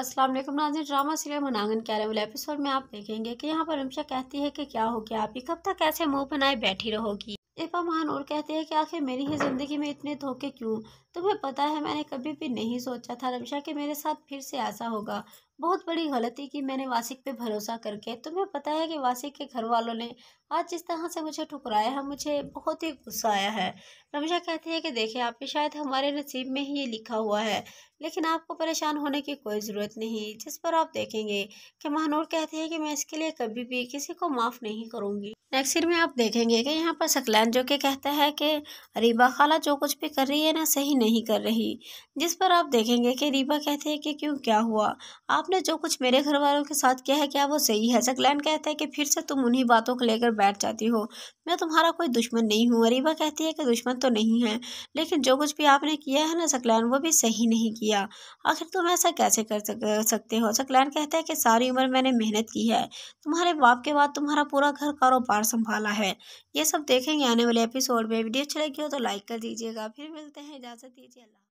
अस्सलाम वालेकुम नाजिन drama serial मनांगन के वाले एपिसोड में आप देखेंगे कि यहाँ पर रमशा कहती है कि क्या हो गया आप ही कब तक ऐसे मुंह बनाए बैठी रहोगी एपा महान और कहते हैं कि आखिर मेरी ही ज़िंदगी में इतने धोखे क्यों तुम्हें पता है मैंने कभी भी नहीं सोचा था रमशा कि मेरे साथ फिर से ऐसा होगा बहुत बड़ी गलती की मैंने वासिक पे भरोसा करके तुम्हें पता है कि वासिक के घर वालों ने आज जिस तरह से मुझे ठुकराया है मुझे बहुत ही गुस्सा आया है रमजा कहती है कि देखिए आप शायद हमारे नसीब में ही ये लिखा हुआ है लेकिन आपको परेशान होने की कोई ज़रूरत नहीं जिस पर आप देखेंगे कि महानूर कहती है कि मैं इसके लिए कभी भी किसी को माफ़ नहीं करूँगी नेक्स्ट में आप देखेंगे कि यहाँ पर सकलैन जो कि कहता है कि रीबा खाला जो कुछ भी कर रही है ना सही नहीं कर रही जिस पर आप देखेंगे कि रीबा कहते हैं कि क्यों क्या हुआ आप आपने जो कुछ मेरे घर वालों के साथ किया है क्या वो सही है सकलैन कहता है कि फिर से तुम उन्हीं बातों को लेकर बैठ जाती हो मैं तुम्हारा कोई दुश्मन नहीं हूँ अरीबा कहती है कि दुश्मन तो नहीं है लेकिन जो कुछ भी आपने किया है ना सकलैन वो भी सही नहीं किया आखिर तुम ऐसा कैसे कर सकते हो सकलैन कहता है कि सारी उम्र मैंने मेहनत की है तुम्हारे बाप के बाद तुम्हारा पूरा घर कारोबार संभाला है ये सब देखेंगे आने वाले एपिसोड में वीडियो अच्छी लगी हो तो लाइक कर दीजिएगा फिर मिलते हैं इजाज़त दीजिए अल्लाह